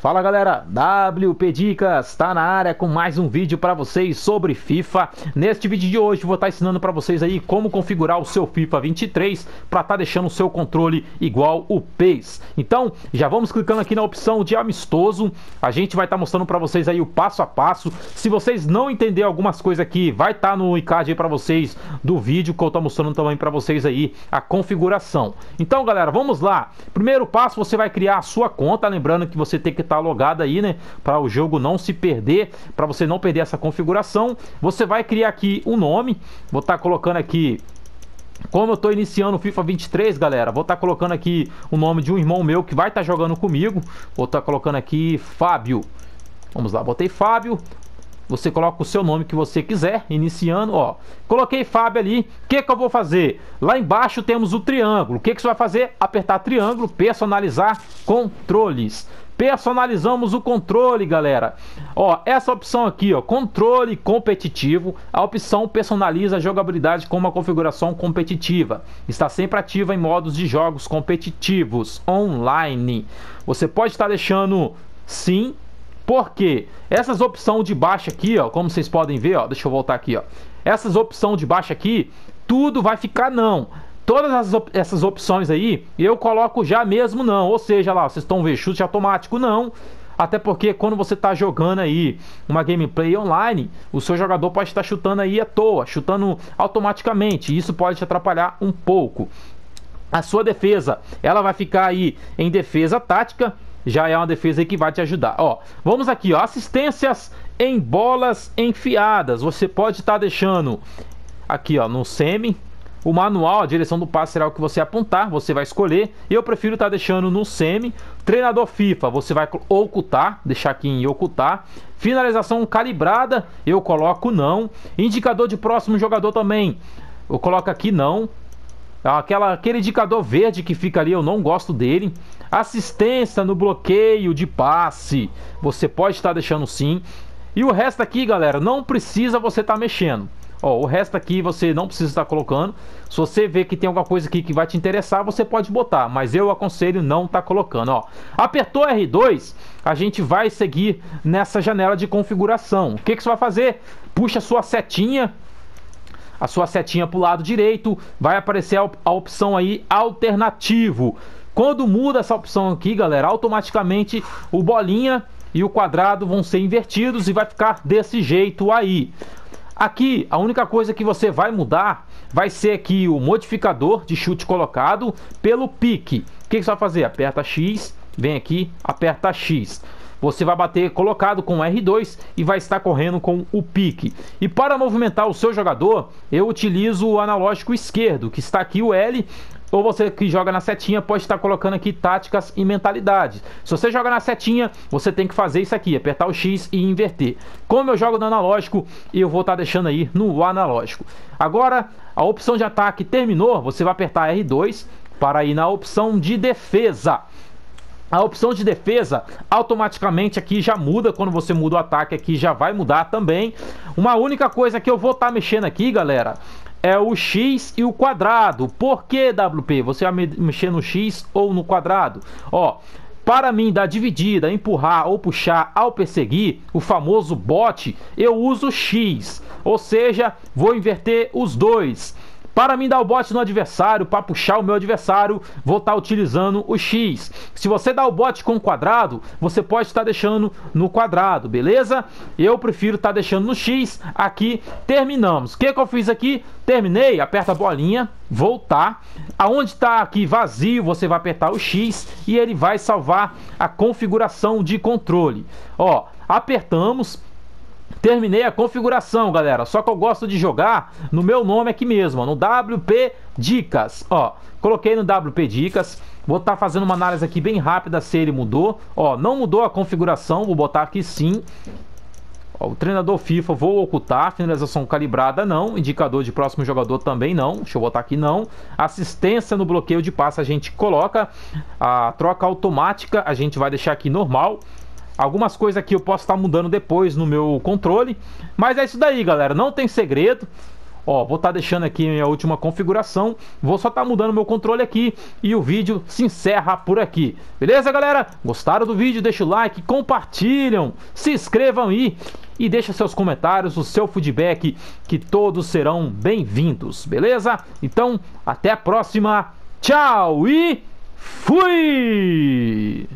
Fala galera, WP Dicas está na área com mais um vídeo para vocês sobre FIFA. Neste vídeo de hoje vou estar tá ensinando para vocês aí como configurar o seu FIFA 23 para estar tá deixando o seu controle igual o PES. Então já vamos clicando aqui na opção de amistoso, a gente vai estar tá mostrando para vocês aí o passo a passo. Se vocês não entender algumas coisas aqui, vai estar tá no iCard aí para vocês do vídeo que eu estou mostrando também para vocês aí a configuração. Então galera, vamos lá. Primeiro passo você vai criar a sua conta, lembrando que você tem que estar tá logado aí, né? Para o jogo não se perder, para você não perder essa configuração. Você vai criar aqui um nome, vou estar tá colocando aqui como eu estou iniciando o FIFA 23, galera, vou estar tá colocando aqui o nome de um irmão meu que vai estar tá jogando comigo. Vou estar tá colocando aqui Fábio. Vamos lá, botei Fábio. Você coloca o seu nome que você quiser, iniciando, ó. Coloquei Fábio ali. O que, que eu vou fazer? Lá embaixo temos o triângulo. O que, que você vai fazer? Apertar triângulo, personalizar controles. Personalizamos o controle, galera. Ó, essa opção aqui, ó, controle competitivo, a opção personaliza a jogabilidade com uma configuração competitiva. Está sempre ativa em modos de jogos competitivos online. Você pode estar deixando sim porque essas opções de baixo aqui, ó, como vocês podem ver, ó, deixa eu voltar aqui, ó. Essas opções de baixo aqui, tudo vai ficar não. Todas op essas opções aí, eu coloco já mesmo não. Ou seja, lá, vocês estão vendo chute automático não. Até porque quando você está jogando aí uma gameplay online, o seu jogador pode estar chutando aí à toa, chutando automaticamente. E isso pode te atrapalhar um pouco. A sua defesa, ela vai ficar aí em defesa tática, já é uma defesa que vai te ajudar. Ó, vamos aqui, ó, assistências em bolas enfiadas. Você pode estar tá deixando aqui, ó, no semi. O manual, a direção do passe será o que você apontar, você vai escolher. Eu prefiro estar tá deixando no semi. Treinador FIFA, você vai ocultar, deixar aqui em ocultar. Finalização calibrada, eu coloco não. Indicador de próximo jogador também, eu coloco aqui não. Aquela, aquele indicador verde que fica ali, eu não gosto dele assistência no bloqueio de passe. Você pode estar deixando sim. E o resto aqui, galera, não precisa você estar tá mexendo. Ó, o resto aqui você não precisa estar colocando. Se você ver que tem alguma coisa aqui que vai te interessar, você pode botar. Mas eu aconselho não estar tá colocando. Ó, apertou R2, a gente vai seguir nessa janela de configuração. O que, que você vai fazer? Puxa a sua setinha a sua setinha para o lado direito, vai aparecer a opção aí alternativo. Quando muda essa opção aqui, galera, automaticamente o bolinha e o quadrado vão ser invertidos e vai ficar desse jeito aí. Aqui, a única coisa que você vai mudar vai ser aqui o modificador de chute colocado pelo pique. O que você vai fazer? Aperta X, vem aqui, aperta X. Você vai bater colocado com R2 e vai estar correndo com o pique. E para movimentar o seu jogador, eu utilizo o analógico esquerdo, que está aqui o L, ou você que joga na setinha pode estar colocando aqui táticas e mentalidades. Se você joga na setinha, você tem que fazer isso aqui, apertar o X e inverter. Como eu jogo no analógico, eu vou estar deixando aí no analógico. Agora, a opção de ataque terminou, você vai apertar R2 para ir na opção de defesa. A opção de defesa automaticamente aqui já muda, quando você muda o ataque aqui já vai mudar também. Uma única coisa que eu vou estar mexendo aqui, galera, é o x e o quadrado. Por que, WP? Você vai mexer no x ou no quadrado? Ó, para mim dar dividida, empurrar ou puxar ao perseguir, o famoso bot, eu uso x. Ou seja, vou inverter os dois. Para mim dar o bote no adversário, para puxar o meu adversário, vou estar tá utilizando o X. Se você dá o bote com o quadrado, você pode estar tá deixando no quadrado, beleza? Eu prefiro estar tá deixando no X. Aqui terminamos. O que, que eu fiz aqui? Terminei, aperta a bolinha, voltar. Tá. Aonde está aqui vazio, você vai apertar o X e ele vai salvar a configuração de controle. Ó, apertamos, Terminei a configuração, galera. Só que eu gosto de jogar no meu nome aqui mesmo, no WP Dicas. Ó, coloquei no WP Dicas. Vou estar tá fazendo uma análise aqui bem rápida se ele mudou. Ó, não mudou a configuração, vou botar aqui sim. Ó, o treinador FIFA vou ocultar, finalização calibrada não, indicador de próximo jogador também não, deixa eu botar aqui não. Assistência no bloqueio de passe a gente coloca, a troca automática a gente vai deixar aqui normal. Algumas coisas aqui eu posso estar mudando depois no meu controle. Mas é isso daí, galera. Não tem segredo. Ó, vou estar deixando aqui minha última configuração. Vou só estar mudando meu controle aqui. E o vídeo se encerra por aqui. Beleza, galera? Gostaram do vídeo? Deixa o like, compartilham, se inscrevam aí. E deixa seus comentários, o seu feedback, que todos serão bem-vindos. Beleza? Então, até a próxima. Tchau e fui!